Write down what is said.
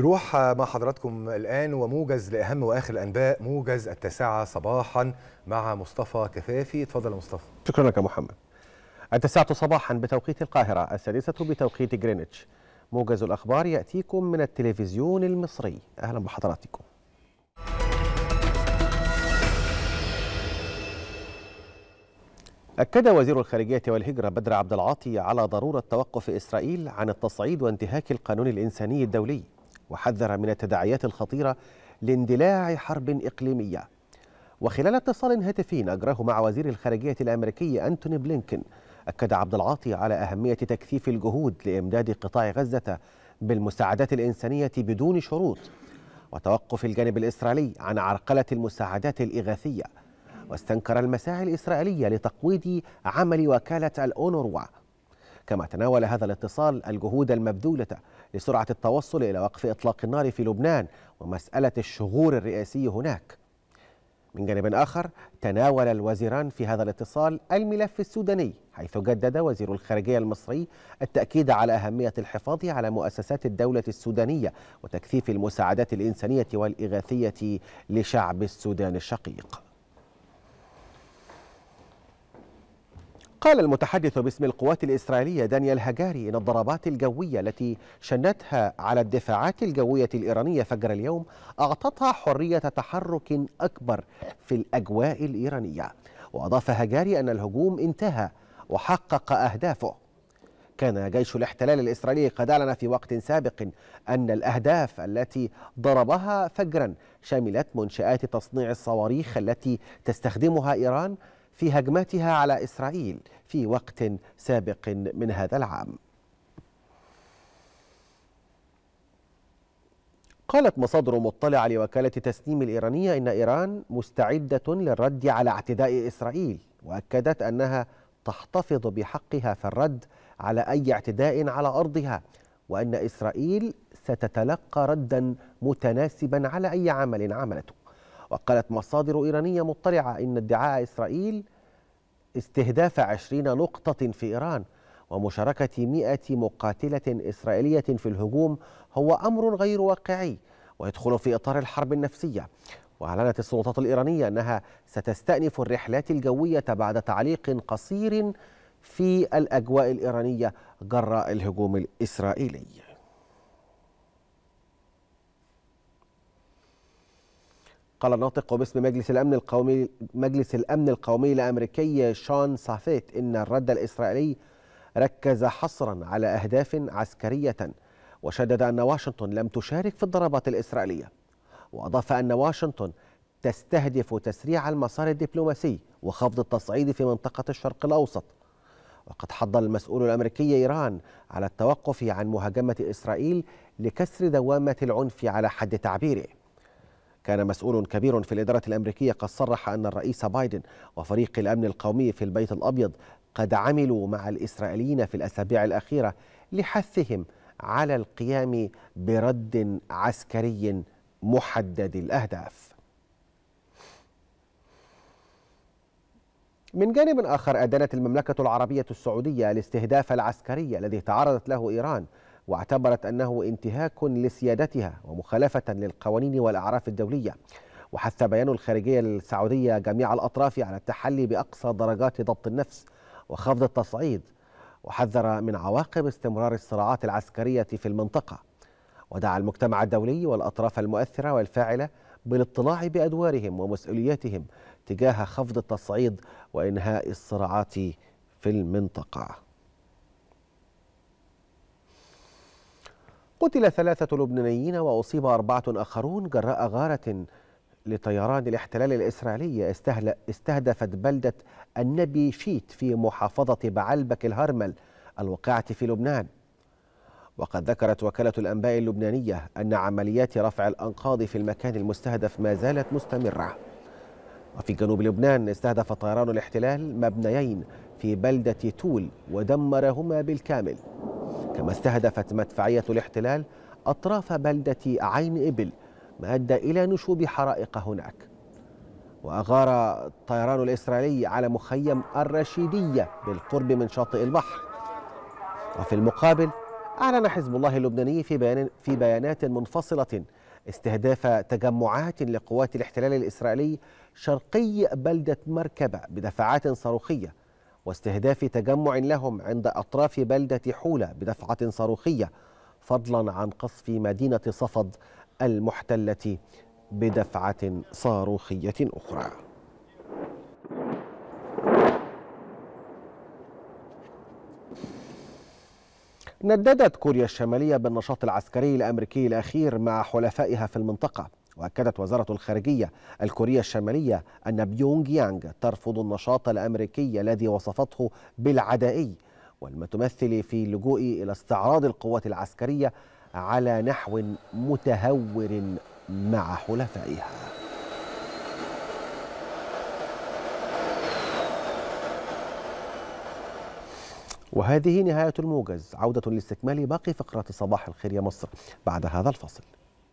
نروح مع حضراتكم الآن وموجز لأهم وآخر الأنباء موجز التاسعة صباحا مع مصطفى كفافي اتفضل يا مصطفى شكرا لك يا محمد التاسعة صباحا بتوقيت القاهرة السادسة بتوقيت جرينتش موجز الأخبار يأتيكم من التلفزيون المصري أهلا بحضراتكم أكد وزير الخارجية والهجرة بدر عبد العاطي على ضرورة توقف إسرائيل عن التصعيد وانتهاك القانون الإنساني الدولي وحذر من التداعيات الخطيرة لاندلاع حرب إقليمية وخلال اتصال هاتفي أجراه مع وزير الخارجية الأمريكي أنتوني بلينكن أكد عبد العاطي على أهمية تكثيف الجهود لإمداد قطاع غزة بالمساعدات الإنسانية بدون شروط وتوقف الجانب الإسرائيلي عن عرقلة المساعدات الإغاثية واستنكر المساعي الإسرائيلية لتقويض عمل وكالة الأونروا كما تناول هذا الاتصال الجهود المبذولة لسرعة التوصل إلى وقف إطلاق النار في لبنان ومسألة الشغور الرئاسي هناك من جانب آخر تناول الوزيران في هذا الاتصال الملف السوداني حيث جدد وزير الخارجية المصري التأكيد على أهمية الحفاظ على مؤسسات الدولة السودانية وتكثيف المساعدات الإنسانية والإغاثية لشعب السودان الشقيق قال المتحدث باسم القوات الإسرائيلية دانيال هاجاري إن الضربات الجوية التي شنتها على الدفاعات الجوية الإيرانية فجر اليوم أعطتها حرية تحرك أكبر في الأجواء الإيرانية وأضاف هاجاري أن الهجوم انتهى وحقق أهدافه كان جيش الاحتلال الإسرائيلي قد أعلن في وقت سابق أن الأهداف التي ضربها فجرا شملت منشآت تصنيع الصواريخ التي تستخدمها إيران في هجماتها على إسرائيل في وقت سابق من هذا العام قالت مصادر مطلعة لوكالة تسنيم الإيرانية إن إيران مستعدة للرد على اعتداء إسرائيل وأكدت أنها تحتفظ بحقها في الرد على أي اعتداء على أرضها وأن إسرائيل ستتلقى ردا متناسبا على أي عمل عملته وقالت مصادر إيرانية مطلعة إن ادعاء إسرائيل استهداف عشرين نقطة في إيران ومشاركة مئة مقاتلة إسرائيلية في الهجوم هو أمر غير واقعي ويدخل في إطار الحرب النفسية وأعلنت السلطات الإيرانية أنها ستستأنف الرحلات الجوية بعد تعليق قصير في الأجواء الإيرانية جراء الهجوم الإسرائيلي قال الناطق باسم مجلس الأمن القومي مجلس الأمن القومي الأمريكي شان سافيت إن الرد الإسرائيلي ركز حصرا على أهداف عسكرية وشدد أن واشنطن لم تشارك في الضربات الإسرائيلية وأضاف أن واشنطن تستهدف تسريع المسار الدبلوماسي وخفض التصعيد في منطقة الشرق الأوسط وقد حض المسؤول الأمريكي إيران على التوقف عن مهاجمة إسرائيل لكسر دوامة العنف على حد تعبيره كان مسؤول كبير في الإدارة الأمريكية قد صرح أن الرئيس بايدن وفريق الأمن القومي في البيت الأبيض قد عملوا مع الإسرائيليين في الأسابيع الأخيرة لحثهم على القيام برد عسكري محدد الأهداف من جانب آخر أدانت المملكة العربية السعودية الاستهداف العسكري الذي تعرضت له إيران واعتبرت أنه انتهاك لسيادتها ومخالفة للقوانين والأعراف الدولية وحث بيان الخارجية السعودية جميع الأطراف على التحلي بأقصى درجات ضبط النفس وخفض التصعيد وحذر من عواقب استمرار الصراعات العسكرية في المنطقة ودعا المجتمع الدولي والأطراف المؤثرة والفاعلة بالاطلاع بأدوارهم ومسؤولياتهم تجاه خفض التصعيد وإنهاء الصراعات في المنطقة قتل ثلاثة لبنانيين وأصيب أربعة آخرون جراء غارة لطيران الاحتلال الإسرائيلي استهدفت بلدة النبي شيت في محافظة بعلبك الهرمل الواقعة في لبنان وقد ذكرت وكالة الأنباء اللبنانية أن عمليات رفع الأنقاض في المكان المستهدف ما زالت مستمرة وفي جنوب لبنان استهدف طيران الاحتلال مبنيين في بلدة تول ودمرهما بالكامل كما استهدفت مدفعية الاحتلال أطراف بلدة عين إبل ما أدى إلى نشوب حرائق هناك وأغار الطيران الإسرائيلي على مخيم الرشيدية بالقرب من شاطئ البحر وفي المقابل أعلن حزب الله اللبناني في, بيان في بيانات منفصلة استهداف تجمعات لقوات الاحتلال الإسرائيلي شرقي بلدة مركبة بدفعات صاروخية واستهداف تجمع لهم عند أطراف بلدة حولة بدفعة صاروخية فضلا عن قصف مدينة صفد المحتلة بدفعة صاروخية أخرى نددت كوريا الشمالية بالنشاط العسكري الأمريكي الأخير مع حلفائها في المنطقة وأكدت وزارة الخارجية الكورية الشمالية أن بيونج يانغ ترفض النشاط الأمريكي الذي وصفته بالعدائي والمتمثل في اللجوء إلى استعراض القوات العسكرية على نحو متهور مع حلفائها وهذه نهاية الموجز عودة لاستكمال باقي فقرات صباح الخير يا مصر بعد هذا الفصل